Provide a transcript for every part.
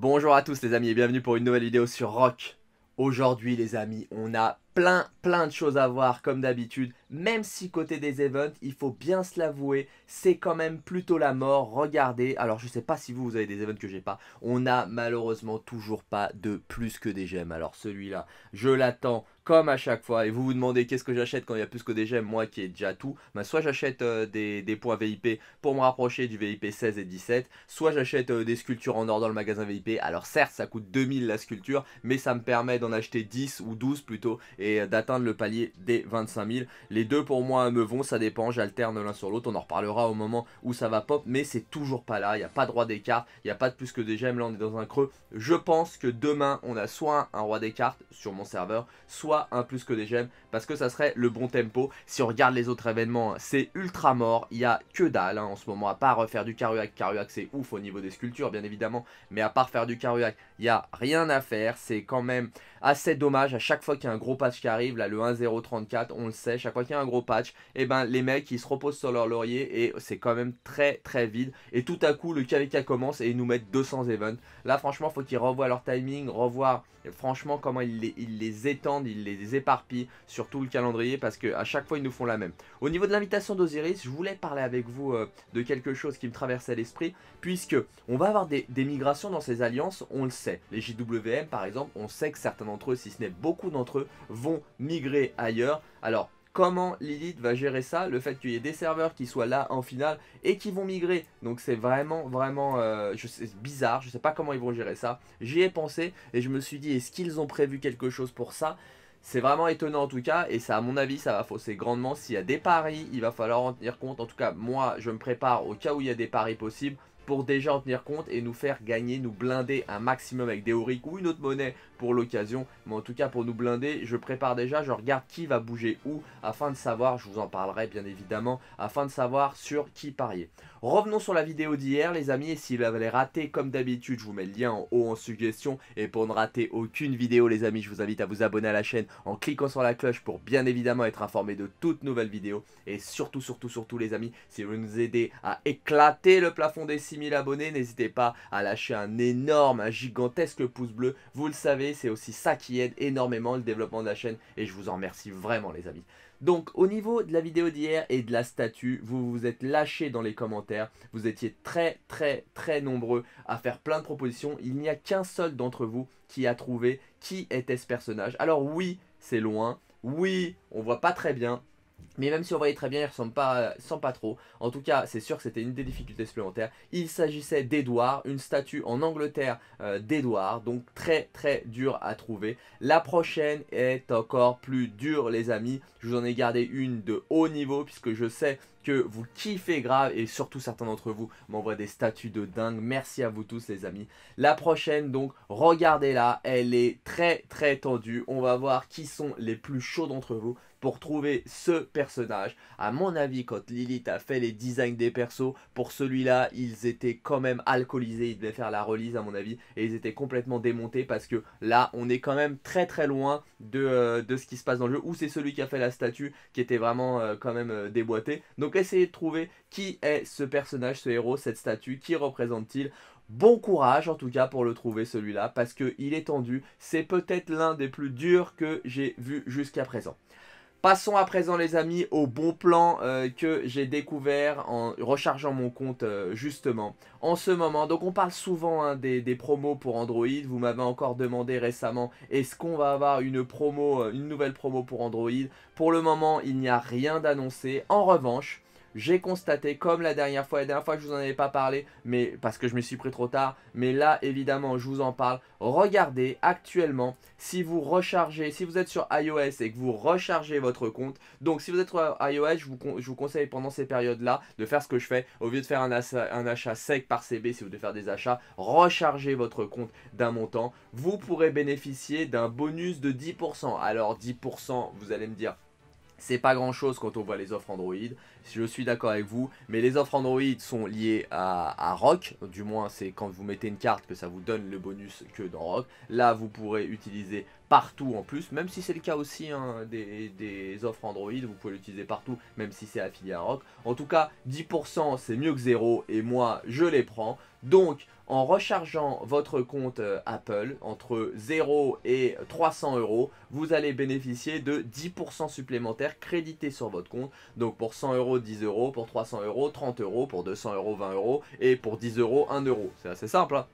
Bonjour à tous les amis et bienvenue pour une nouvelle vidéo sur Rock. Aujourd'hui les amis, on a plein plein de choses à voir comme d'habitude, même si côté des events, il faut bien se l'avouer, c'est quand même plutôt la mort, regardez, alors je sais pas si vous, vous avez des events que j'ai pas, on a malheureusement toujours pas de plus que des gemmes, alors celui-là, je l'attends comme à chaque fois. Et vous vous demandez qu'est-ce que j'achète quand il y a plus que des gemmes, moi qui ai déjà tout. Bah, soit j'achète euh, des, points VIP pour me rapprocher du VIP 16 et 17, soit j'achète euh, des sculptures en or dans le magasin VIP. Alors certes, ça coûte 2000 la sculpture, mais ça me permet d'en acheter 10 ou 12 plutôt et euh, d'atteindre le palier des 25 000. Les deux pour moi me vont, ça dépend, j'alterne l'un sur l'autre. On en reparlera au moment où ça va pop, mais c'est toujours pas là. Il n'y a pas de roi des cartes, il n'y a pas de plus que des gemmes. Là, on est dans un creux. Je pense que demain, on a soit un roi des cartes sur mon serveur, soit un plus que des gemmes parce que ça serait le bon tempo. Si on regarde les autres événements, c'est ultra mort, il y a que dalle hein, en ce moment, à part refaire euh, du Karuak Karuak c'est ouf au niveau des sculptures bien évidemment, mais à part faire du Karuak il n'y a rien à faire. C'est quand même assez dommage. À chaque fois qu'il y a un gros patch qui arrive, là, le 1-0-34 on le sait, chaque fois qu'il y a un gros patch, et eh ben, les mecs, ils se reposent sur leur laurier et c'est quand même très, très vide. Et tout à coup, le KVK commence et ils nous mettent 200 events. Là, franchement, faut qu'ils revoient leur timing, revoir, franchement, comment ils les, étendent, ils les éparpillent sur tout le calendrier parce qu'à chaque fois, ils nous font la même. Au niveau de l'invitation d'Osiris, je voulais parler avec vous euh, de quelque chose qui me traversait l'esprit puisque on va avoir des, des migrations dans ces alliances, on le sait les JWM par exemple, on sait que certains d'entre eux, si ce n'est beaucoup d'entre eux, vont migrer ailleurs. Alors comment Lilith va gérer ça, le fait qu'il y ait des serveurs qui soient là en finale et qui vont migrer. Donc c'est vraiment, vraiment euh, je sais, bizarre, je sais pas comment ils vont gérer ça. J'y ai pensé et je me suis dit, est-ce qu'ils ont prévu quelque chose pour ça c'est vraiment étonnant en tout cas et ça à mon avis ça va fausser grandement s'il y a des paris il va falloir en tenir compte en tout cas moi je me prépare au cas où il y a des paris possibles pour déjà en tenir compte et nous faire gagner, nous blinder un maximum avec des auric ou une autre monnaie pour l'occasion. Mais en tout cas, pour nous blinder, je prépare déjà, je regarde qui va bouger où afin de savoir, je vous en parlerai bien évidemment, afin de savoir sur qui parier. Revenons sur la vidéo d'hier les amis et si vous l'avez raté comme d'habitude je vous mets le lien en haut en suggestion et pour ne rater aucune vidéo les amis je vous invite à vous abonner à la chaîne en cliquant sur la cloche pour bien évidemment être informé de toutes nouvelles vidéos et surtout surtout surtout les amis si vous nous aidez à éclater le plafond des 6000 abonnés n'hésitez pas à lâcher un énorme un gigantesque pouce bleu vous le savez c'est aussi ça qui aide énormément le développement de la chaîne et je vous en remercie vraiment les amis. Donc au niveau de la vidéo d'hier et de la statue, vous vous êtes lâchés dans les commentaires. Vous étiez très très très nombreux à faire plein de propositions. Il n'y a qu'un seul d'entre vous qui a trouvé qui était ce personnage. Alors oui, c'est loin. Oui, on voit pas très bien. Mais même si on voyait très bien, il ressemble pas, euh, sans pas trop. En tout cas, c'est sûr que c'était une des difficultés supplémentaires. Il s'agissait d'Edouard, une statue en Angleterre euh, d'Edouard, donc très très dur à trouver. La prochaine est encore plus dure, les amis. Je vous en ai gardé une de haut niveau, puisque je sais que vous kiffez grave et surtout certains d'entre vous m'envoient des statuts de dingue. Merci à vous tous les amis. La prochaine donc, regardez-la, elle est très très tendue. On va voir qui sont les plus chauds d'entre vous pour trouver ce personnage. À mon avis, quand Lilith a fait les designs des persos, pour celui-là, ils étaient quand même alcoolisés, ils devaient faire la release à mon avis, et ils étaient complètement démontés parce que là, on est quand même très très loin de, euh, de ce qui se passe dans le jeu, ou c'est celui qui a fait la statue qui était vraiment euh, quand même euh, déboîté. Donc essayer de trouver qui est ce personnage, ce héros, cette statue, qui représente-t-il Bon courage en tout cas pour le trouver celui-là parce qu'il est tendu, c'est peut-être l'un des plus durs que j'ai vu jusqu'à présent. Passons à présent les amis au bon plan euh, que j'ai découvert en rechargeant mon compte euh, justement en ce moment. Donc on parle souvent hein, des, des, promos pour Android, vous m'avez encore demandé récemment est-ce qu'on va avoir une promo, euh, une nouvelle promo pour Android. Pour le moment il n'y a rien d'annoncé, en revanche j'ai constaté, comme la dernière fois, la dernière fois je vous en avais pas parlé, mais parce que je me suis pris trop tard, mais là évidemment je vous en parle. Regardez actuellement si vous rechargez, si vous êtes sur iOS et que vous rechargez votre compte, donc si vous êtes sur iOS, je vous, conseille pendant ces périodes-là de faire ce que je fais, au lieu de faire un achat sec par CB, si vous devez faire des achats, rechargez votre compte d'un montant, vous pourrez bénéficier d'un bonus de 10%. Alors 10%, vous allez me dire, c'est pas grand chose quand on voit les offres Android, je suis d'accord avec vous, mais les offres Android sont liées à, Rock, du moins c'est quand vous mettez une carte que ça vous donne le bonus que dans Rock. Là vous pourrez utiliser partout en plus, même si c'est le cas aussi hein, des, des, offres Android, vous pouvez l'utiliser partout, même si c'est affilié à Rock. En tout cas, 10% c'est mieux que 0 et moi je les prends, donc en rechargeant votre compte euh, Apple entre 0 et 300 euros, vous allez bénéficier de 10% supplémentaires crédités sur votre compte. Donc pour 100 euros, 10 euros, pour 300 euros, 30 euros, pour 200 euros, 20 euros et pour 10 euros, 1 euro. C'est assez simple. Hein.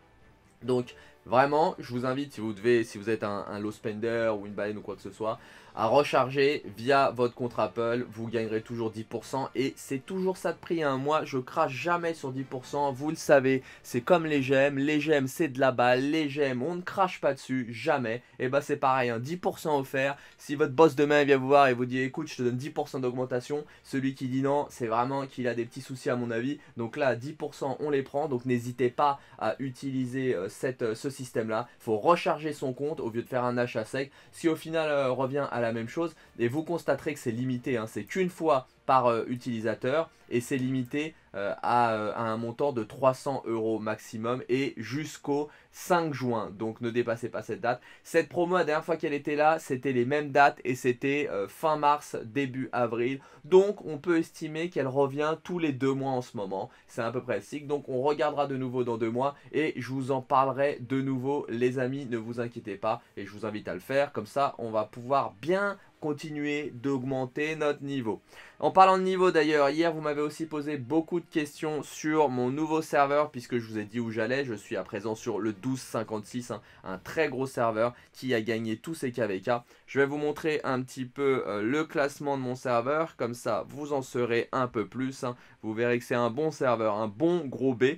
donc Vraiment, je vous invite, si vous devez, si vous êtes un, low spender ou une baleine ou quoi que ce soit, à recharger via votre compte Apple. Vous gagnerez toujours 10% et c'est toujours ça de prix hein. moi un Je crache jamais sur 10%. Vous le savez, c'est comme les gemmes. Les gemmes, c'est de la balle. Les gemmes, on ne crache pas dessus, jamais. Et eh bah ben, c'est pareil, 10% hein. offert. Si votre boss demain vient vous voir et vous dit écoute, je te donne 10% d'augmentation, celui qui dit non, c'est vraiment qu'il a des petits soucis à mon avis. Donc là, 10%, on les prend. Donc n'hésitez pas à utiliser euh, cette, euh, ce système-là. Il faut recharger son compte au lieu de faire un achat sec, Si au final euh, revient à la même chose. Et vous constaterez que c'est limité, hein. c'est qu'une fois par euh, utilisateur et c'est limité euh, euh, à, un montant de 300 euros maximum et jusqu'au 5 juin. Donc ne dépassez pas cette date. Cette promo, la dernière fois qu'elle était là, c'était les mêmes dates et c'était fin mars, début avril. Donc on peut estimer qu'elle revient tous les deux mois en ce moment. C'est à peu près le Donc on regardera de nouveau dans deux mois et je vous en parlerai de nouveau. Les amis, ne vous inquiétez pas et je vous invite à le faire. Comme ça, on va pouvoir bien continuer d'augmenter notre niveau. En parlant de niveau d'ailleurs, hier vous m'avez aussi posé beaucoup de questions sur mon nouveau serveur puisque je vous ai dit où j'allais. Je suis à présent sur le 1256, hein, un très gros serveur qui a gagné tous ses KVK. Je vais vous montrer un petit peu euh, le classement de mon serveur, comme ça vous en serez un peu plus. Hein. Vous verrez que c'est un bon serveur, un bon gros B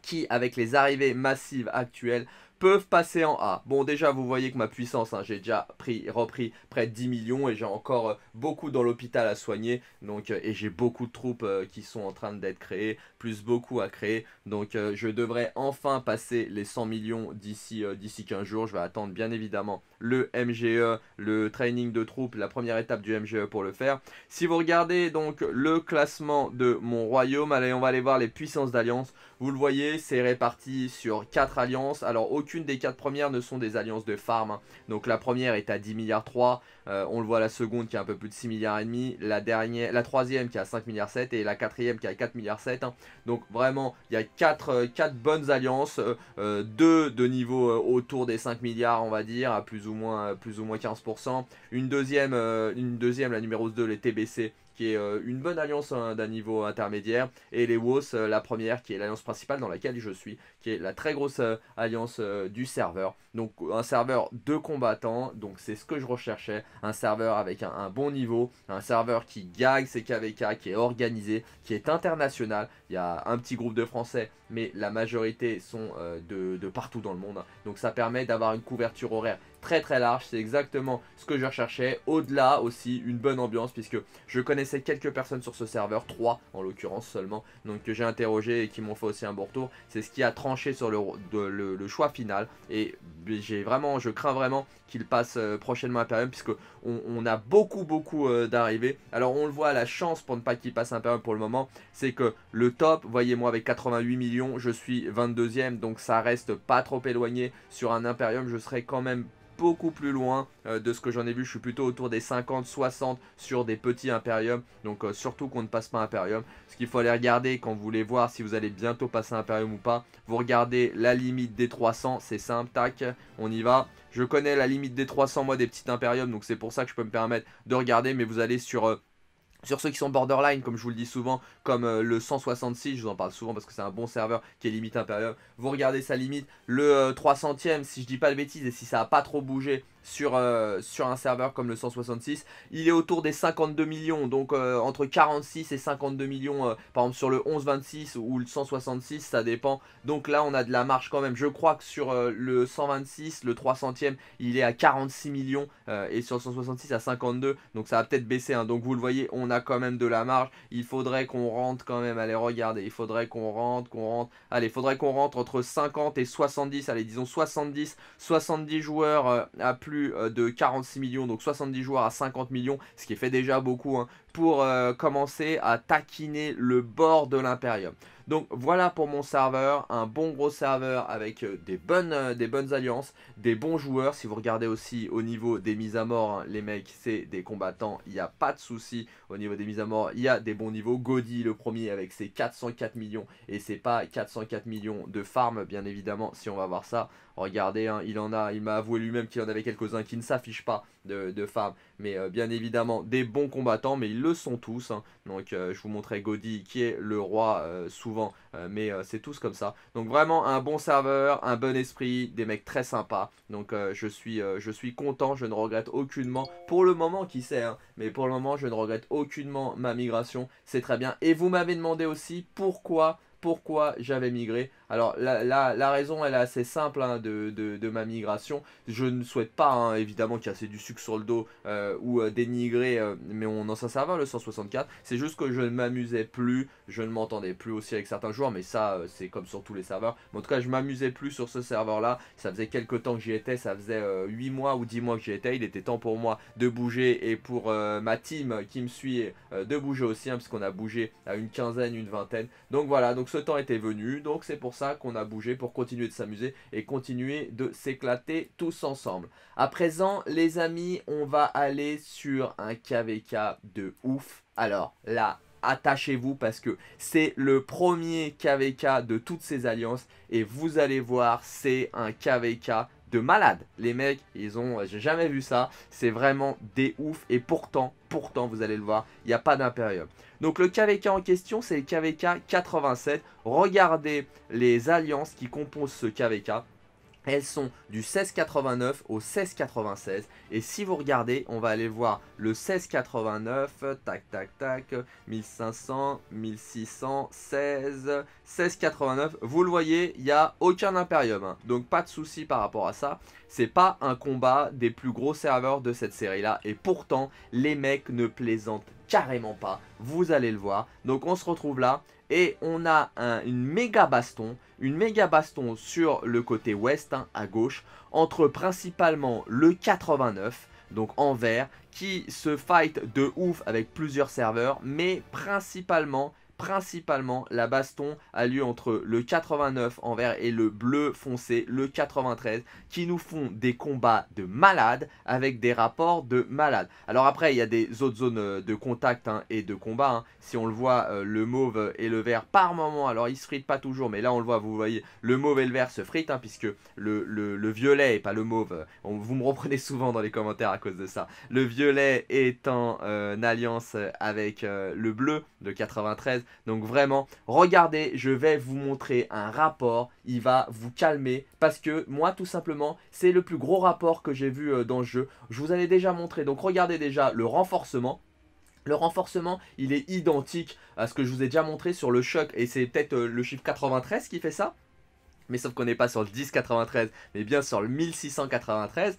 qui avec les arrivées massives actuelles peuvent passer en A. Bon, déjà, vous voyez que ma puissance, hein, j'ai déjà pris, repris près de 10 millions et j'ai encore euh, beaucoup dans l'hôpital à soigner. Donc, euh, et j'ai beaucoup de troupes euh, qui sont en train d'être créées, plus beaucoup à créer. Donc, je devrais enfin passer les 100 millions d'ici d'ici 15 jours. Je vais attendre, bien évidemment, le MGE, le training de troupes, la première étape du MGE pour le faire. Si vous regardez donc le classement de mon royaume, allez, on va aller voir les puissances d'alliance. Vous le voyez, c'est réparti sur 4 alliances. Alors, aucune aucune des quatre premières ne sont des alliances de farm. Hein. Donc la première est à 10 milliards 3, euh, on le voit la seconde qui est un peu plus de 6 milliards et demi, la dernière, la troisième qui est à 5 milliards 7 et la quatrième qui est à 4 milliards 7. Hein. Donc vraiment, il y a 4, euh, bonnes alliances, euh, deux de niveau autour des 5 milliards, on va dire, à plus ou moins, plus ou moins 15%. Une deuxième, une deuxième, la numéro 2, les TBC qui est euh, une bonne alliance hein, d'un niveau intermédiaire, et les WoS, euh, la première, qui est l'alliance principale dans laquelle je suis, qui est la très grosse euh, alliance du serveur. Donc un serveur de combattants, donc c'est ce que je recherchais, un serveur avec un, bon niveau, un serveur qui gagne ses KVK, qui est organisé, qui est international. Il y a un petit groupe de Français, mais la majorité sont de, de partout dans le monde. Donc ça permet d'avoir une couverture horaire très très large, c'est exactement ce que je recherchais. Au-delà aussi, une bonne ambiance, puisque je connaissais quelques personnes sur ce serveur, 3 en l'occurrence seulement, donc que j'ai interrogé et qui m'ont fait aussi un bon retour. C'est ce qui a tranché sur le, choix final, et j'ai vraiment, je crains vraiment qu'il passe euh, prochainement Imperium, puisque on, a beaucoup beaucoup euh, d'arrivées. Alors on le voit, la chance pour ne pas qu'il passe Imperium pour le moment, c'est que le top, voyez-moi avec 88 millions, je suis 22 e donc ça reste pas trop éloigné. Sur un Imperium, je serais quand même beaucoup plus loin euh, de ce que j'en ai vu. Je suis plutôt autour des 50-60 sur des petits Imperium. Donc euh, surtout qu'on ne passe pas Imperium. Ce qu'il faut aller regarder quand vous voulez voir si vous allez bientôt passer Imperium ou pas, vous regardez la limite des 300. C'est simple, tac, on y va. Je connais la limite des 300 moi des petits Imperium. Donc c'est pour ça que je peux me permettre de regarder. Mais vous allez sur euh, sur ceux qui sont borderline, comme je vous le dis souvent, comme euh, le 166, je vous en parle souvent parce que c'est un bon serveur qui est limite impérium, vous regardez sa limite, le 300ème, euh, si je dis pas de bêtises, et si ça a pas trop bougé, sur, euh, sur un serveur comme le 166. Il est autour des 52 millions, donc euh, entre 46 et 52 millions, euh, par exemple sur le 1126 ou le 166, ça dépend. Donc là, on a de la marge quand même. Je crois que sur le 126, le 300e, il est à 46 millions et sur le 166 à 52, donc ça va peut-être baisser. Hein. Donc vous le voyez, on a quand même de la marge. Il faudrait qu'on rentre quand même, allez, regardez, il faudrait qu'on rentre, qu'on rentre. Allez, il faudrait qu'on rentre entre 50 et 70, allez, disons 70, 70 joueurs à plus euh, de 46 millions, donc 70 joueurs à 50 millions, ce qui fait déjà beaucoup, hein, pour euh, commencer à taquiner le bord de l'Imperium. Donc voilà pour mon serveur, un bon gros serveur avec euh, euh, des bonnes, alliances, des bons joueurs. Si vous regardez aussi au niveau des mises à mort, hein, les mecs, c'est des combattants, il n'y a pas de souci. Au niveau des mises à mort, il y a des bons niveaux. Gaudi, le premier, avec ses 404 millions, et c'est pas 404 millions de farm, bien évidemment, si on va voir ça. Regardez, hein, il en a, il m'a avoué lui-même qu'il en avait quelques-uns qui ne s'affichent pas de, femmes. Mais euh, bien évidemment, des bons combattants, mais ils le sont tous. Hein. Donc euh, je vous montrais Gaudi qui est le roi euh, souvent, mais c'est tous comme ça. Donc vraiment un bon serveur, un bon esprit, des mecs très sympas. Donc je, suis, je suis content, je ne regrette aucunement, pour le moment qui sait, hein, mais pour le moment je ne regrette aucunement ma migration. C'est très bien. Et vous m'avez demandé aussi pourquoi pourquoi j'avais migré. Alors la, la, raison elle est assez simple hein, de, ma migration. Je ne souhaite pas hein, évidemment casser du sucre sur le dos euh, ou euh, dénigrer, euh, mais on en s'en ça le 164. C'est juste que je ne m'amusais plus, je ne m'entendais plus aussi avec certains joueurs, mais ça c'est comme sur tous les serveurs. en tout cas je m'amusais plus sur ce serveur là. Ça faisait quelques temps que j'y étais, ça faisait 8 mois ou 10 mois que j'y étais. Il était temps pour moi de bouger et pour ma team qui me suit de bouger aussi, hein, parce qu'on a bougé à une quinzaine, une vingtaine. Donc voilà, donc ce temps était venu, donc c'est pour ça qu'on a bougé pour continuer de s'amuser et continuer de s'éclater tous ensemble. À présent, les amis, on va aller sur un KVK de ouf. Alors là, attachez-vous parce que c'est le premier KVK de toutes ces alliances et vous allez voir, c'est un KVK de malade. Les mecs, ils ont, j'ai jamais vu ça, c'est vraiment des ouf et pourtant, pourtant, vous allez le voir, il n'y a pas d'impérium. Donc le KVK en question, c'est le KVK 87. Regardez les alliances qui composent ce KVK elles sont du 1689 au 1696. Et si vous regardez, on va aller voir le 1689, tac tac tac, 1500, 1600, 16, 1689. Vous le voyez, il n'y a aucun Imperium. Hein. Donc pas de souci par rapport à ça. C'est pas un combat des plus gros serveurs de cette série-là. Et pourtant, les mecs ne plaisantent carrément pas. Vous allez le voir. Donc on se retrouve là. Et on a un, une méga baston une méga baston sur le côté ouest hein, à gauche entre principalement le 89 donc en vert, qui se fight de ouf avec plusieurs serveurs mais principalement Principalement, la baston a lieu entre le 89 en vert et le bleu foncé, le 93, qui nous font des combats de malades avec des rapports de malades. Alors après, il y a des autres zones euh, de contact hein, et de combat. Hein. Si on le voit, euh, le mauve et le vert par moment, alors ils se fritent pas toujours, mais là on le voit, vous voyez, le mauve et le vert se fritent, hein, puisque le, violet et pas le mauve, euh, vous me reprenez souvent dans les commentaires à cause de ça. Le violet est en alliance avec le bleu, de 93, donc vraiment, regardez, je vais vous montrer un rapport, il va vous calmer parce que moi tout simplement, c'est le plus gros rapport que j'ai vu euh, dans le jeu. Je vous ai déjà montré, donc regardez déjà le renforcement. Le renforcement, il est identique à ce que je vous ai déjà montré sur le choc et c'est peut-être euh, le chiffre 93 qui fait ça mais sauf qu'on n'est pas sur le 1093, mais bien sur le 1693.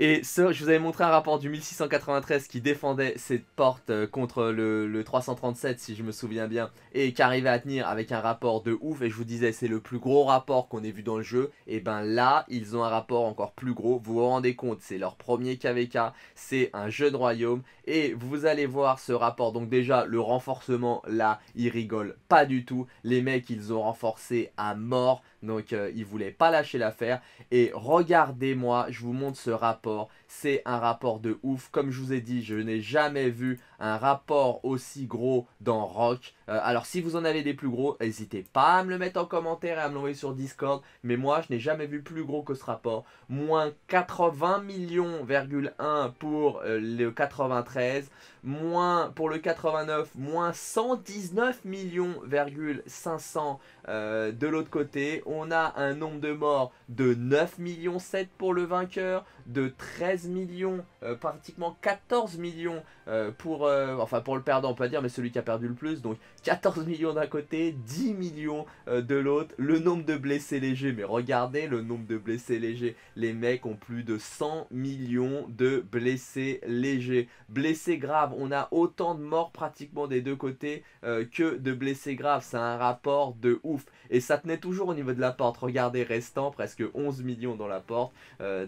Et je vous avais montré un rapport du 1693 qui défendait cette porte euh, contre le, 337 si je me souviens bien et qui arrivait à tenir avec un rapport de ouf et je vous disais c'est le plus gros rapport qu'on ait vu dans le jeu et ben là ils ont un rapport encore plus gros vous vous rendez compte c'est leur premier KVK c'est un jeu de royaume et vous allez voir ce rapport donc déjà le renforcement là ils rigolent pas du tout les mecs ils ont renforcé à mort donc euh, il voulait pas lâcher l'affaire. Et regardez-moi, je vous montre ce rapport. C'est un rapport de ouf. Comme je vous ai dit, je n'ai jamais vu un rapport aussi gros dans Rock. Euh, alors si vous en avez des plus gros, n'hésitez pas à me le mettre en commentaire et à me l'envoyer sur Discord. Mais moi, je n'ai jamais vu plus gros que ce rapport. Moins 80 millions,1 pour euh, le 93. Moins pour le 89, moins 119 millions,500 euh, de l'autre côté, on a un nombre de morts de 9 ,7 millions pour le vainqueur de 13 millions, euh, pratiquement 14 millions euh, pour, euh, enfin pour le perdant on peut dire, mais celui qui a perdu le plus, donc 14 millions d'un côté, 10 millions de l'autre, le nombre de blessés légers, mais regardez le nombre de blessés légers, les mecs ont plus de 100 millions de blessés légers, blessés graves, on a autant de morts pratiquement des deux côtés que de blessés graves, c'est un rapport de ouf, et ça tenait toujours au niveau de la porte, regardez restant presque 11 millions dans la porte,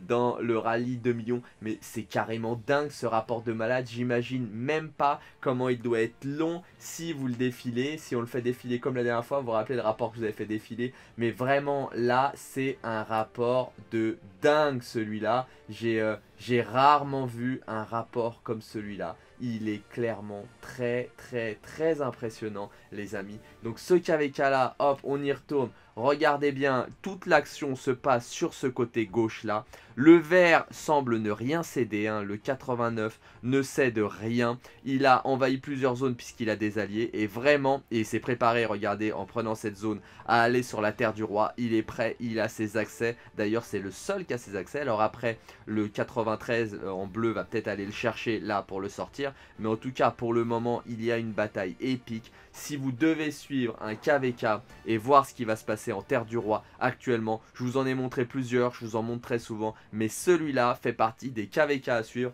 dans le rallye de millions. Mais c'est carrément dingue ce rapport de malade. J'imagine même pas comment il doit être long si vous le défilez. Si on le fait défiler comme la dernière fois, vous vous rappelez le rapport que vous avez fait défiler. Mais vraiment là, c'est un rapport de dingue celui-là. Euh, j'ai rarement vu un rapport comme celui-là. Il est clairement très très très impressionnant les amis. Donc ce KVK là, hop, on y retourne. Regardez bien, toute l'action se passe sur ce côté gauche là. Le vert semble ne rien céder, hein. le 89 ne cède rien. Il a envahi plusieurs zones puisqu'il a des alliés et vraiment, et il s'est préparé, regardez, en prenant cette zone à aller sur la terre du roi. Il est prêt, il a ses accès. D'ailleurs, c'est le seul ses accès. Alors après, le 93 euh, en bleu va peut-être aller le chercher là pour le sortir. Mais en tout cas, pour le moment, il y a une bataille épique. Si vous devez suivre un KVK et voir ce qui va se passer en Terre du Roi actuellement, je vous en ai montré plusieurs, je vous en montre très souvent. Mais celui-là fait partie des KVK à suivre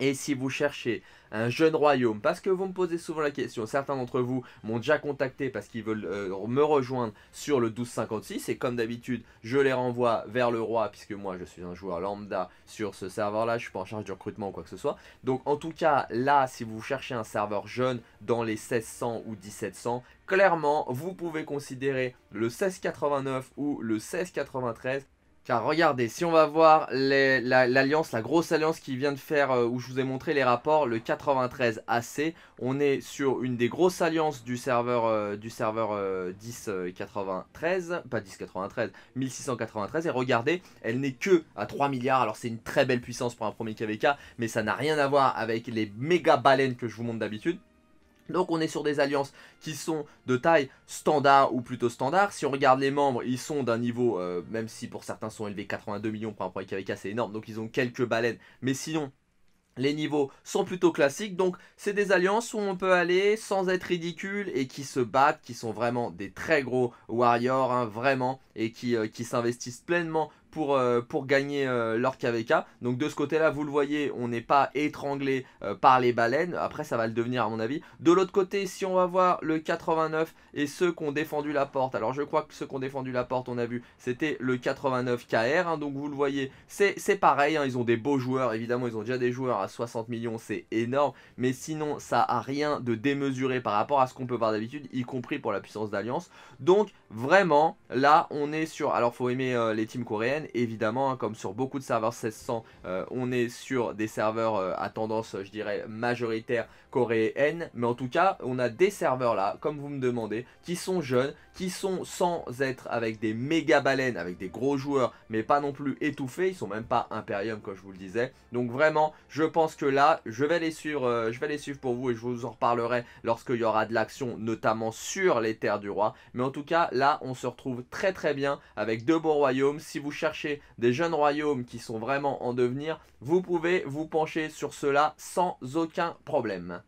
et si vous cherchez un jeune royaume, parce que vous me posez souvent la question, certains d'entre vous m'ont déjà contacté parce qu'ils veulent euh, me rejoindre sur le 1256, et comme d'habitude, je les renvoie vers le roi, puisque moi je suis un joueur lambda sur ce serveur-là, je suis pas en charge du recrutement ou quoi que ce soit. Donc en tout cas, là, si vous cherchez un serveur jeune dans les 1600 ou 1700, clairement, vous pouvez considérer le 1689 ou le 1693 car regardez, si on va voir l'alliance, la, grosse alliance qui vient de faire, euh, où je vous ai montré les rapports, le 93 AC, on est sur une des grosses alliances du serveur, euh, du serveur 1093, euh, pas 1093, 1693, et regardez, elle n'est que à 3 milliards, alors c'est une très belle puissance pour un premier KVK, mais ça n'a rien à voir avec les méga baleines que je vous montre d'habitude. Donc on est sur des alliances qui sont de taille standard ou plutôt standard. Si on regarde les membres, ils sont d'un niveau, euh, même si pour certains sont élevés, 82 millions par rapport à KvK c'est énorme. Donc ils ont quelques baleines. Mais sinon, les niveaux sont plutôt classiques, donc c'est des alliances où on peut aller sans être ridicule et qui se battent, qui sont vraiment des très gros warriors, hein, vraiment, et qui, euh, qui s'investissent pleinement euh, pour, gagner euh, leur KVK. Donc de ce côté-là, vous le voyez, on n'est pas étranglé euh, par les baleines. Après, ça va le devenir à mon avis. De l'autre côté, si on va voir le 89 et ceux qui ont défendu la porte. Alors je crois que ceux qui ont défendu la porte, on a vu, c'était le 89 KR. Hein. donc vous le voyez, c'est pareil. Hein. ils ont des beaux joueurs. Évidemment, ils ont déjà des joueurs à 60 millions. C'est énorme. Mais sinon, ça a rien de démesuré par rapport à ce qu'on peut voir d'habitude, y compris pour la puissance d'alliance. Donc Vraiment, là, on est sur... Alors, faut aimer euh, les teams coréennes, évidemment, hein, comme sur beaucoup de serveurs 1600, euh, on est sur des serveurs euh, à tendance, je dirais, majoritaire coréenne, mais en tout cas, on a des serveurs là, comme vous me demandez, qui sont jeunes, qui sont sans être avec des méga baleines, avec des gros joueurs, mais pas non plus étouffés, ils sont même pas Imperium comme je vous le disais. Donc vraiment, je pense que là, je vais les suivre, euh, je vais les suivre pour vous et je vous en reparlerai lorsqu'il y aura de l'action, notamment sur les terres du roi. Mais en tout cas, là, on se retrouve très très bien avec deux bons royaumes. Si vous cherchez des jeunes royaumes qui sont vraiment en devenir, vous pouvez vous pencher sur cela sans aucun problème.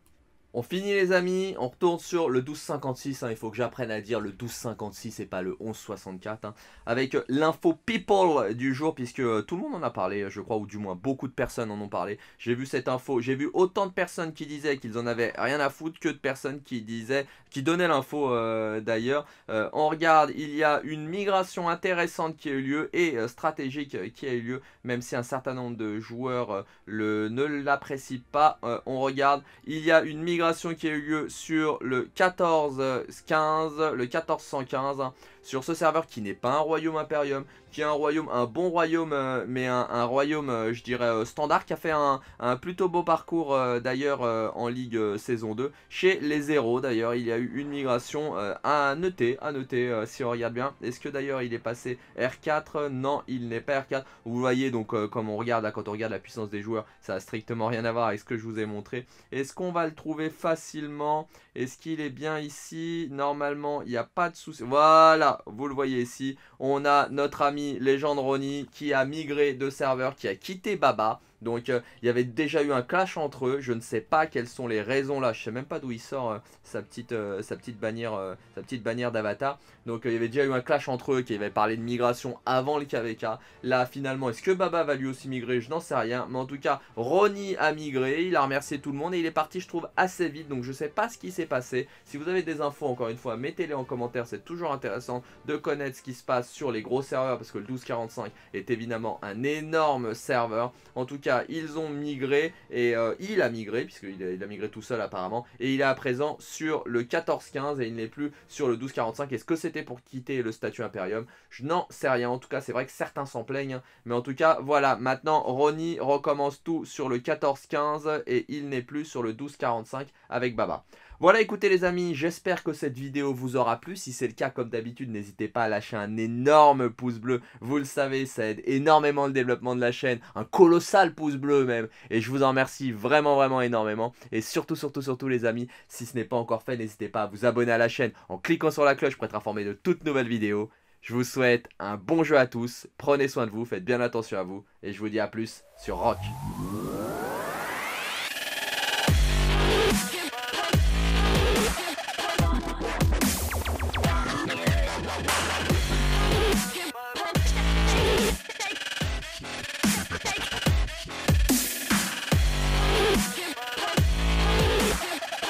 On finit les amis, on retourne sur le 1256, 56 hein. il faut que j'apprenne à dire le 1256 et pas le 1164, 64 hein. avec euh, l'info people du jour, puisque euh, tout le monde en a parlé, je crois, ou du moins beaucoup de personnes en ont parlé. J'ai vu cette info, j'ai vu autant de personnes qui disaient qu'ils en avaient rien à foutre que de personnes qui disaient, qui donnaient l'info euh, d'ailleurs. on regarde, il y a une migration intéressante qui a eu lieu et stratégique qui a eu lieu, même si un certain nombre de joueurs le, ne l'apprécient pas. on regarde, il y a une migration qui a eu lieu sur le 1415, le 1415 sur ce serveur qui n'est pas un royaume imperium, qui est un royaume, un bon royaume, euh, mais un, royaume, euh, je dirais, euh, standard, qui a fait un, plutôt beau parcours d'ailleurs en Ligue saison 2. Chez les zéros d'ailleurs, il y a eu une migration à noter, à noter si on regarde bien. Est-ce que d'ailleurs il est passé R4 Non, il n'est pas R4. Vous voyez donc, comme on regarde quand on regarde la puissance des joueurs, ça a strictement rien à voir avec ce que je vous ai montré. Est-ce qu'on va le trouver facilement Est-ce qu'il est bien ici Normalement, il n'y a pas de souci. Voilà vous le voyez ici. On a notre ami Légende Ronnie qui a migré de serveur, qui a quitté Baba donc euh, il y avait déjà eu un clash entre eux. Je ne sais pas quelles sont les raisons là. Je sais même pas d'où il sort euh, sa, petite, euh, sa petite bannière, sa petite bannière d'Avatar. Donc il y avait déjà eu un clash entre eux qui avait parlé de migration avant le KVK. Là finalement, est-ce que Baba va lui aussi migrer Je n'en sais rien. Mais en tout cas, Ronnie a migré. Il a remercié tout le monde et il est parti, je trouve, assez vite. Donc je ne sais pas ce qui s'est passé. Si vous avez des infos, encore une fois, mettez-les en commentaire. C'est toujours intéressant de connaître ce qui se passe sur les gros serveurs parce que le 1245 est évidemment un énorme serveur. En tout cas ils ont migré et euh, il a migré, puisqu'il a, il a migré tout seul apparemment, et il est à présent sur le 14-15 et il n'est plus sur le 12-45. Est-ce que c'était pour quitter le statut Imperium Je n'en sais rien. En tout cas, c'est vrai que certains s'en plaignent, hein. mais en tout cas, voilà. Maintenant, Ronnie recommence tout sur le 14-15 et il n'est plus sur le 12-45 avec Baba. Voilà, écoutez les amis, j'espère que cette vidéo vous aura plu. Si c'est le cas, comme d'habitude, n'hésitez pas à lâcher un énorme pouce bleu. Vous le savez, ça aide énormément le développement de la chaîne. Un colossal pouce bleu même. Et je vous en remercie vraiment, vraiment énormément. Et surtout, surtout, surtout les amis, si ce n'est pas encore fait, n'hésitez pas à vous abonner à la chaîne en cliquant sur la cloche pour être informé de toutes nouvelles vidéos. Je vous souhaite un bon jeu à tous. Prenez soin de vous, faites bien attention à vous. Et je vous dis à plus sur Rock.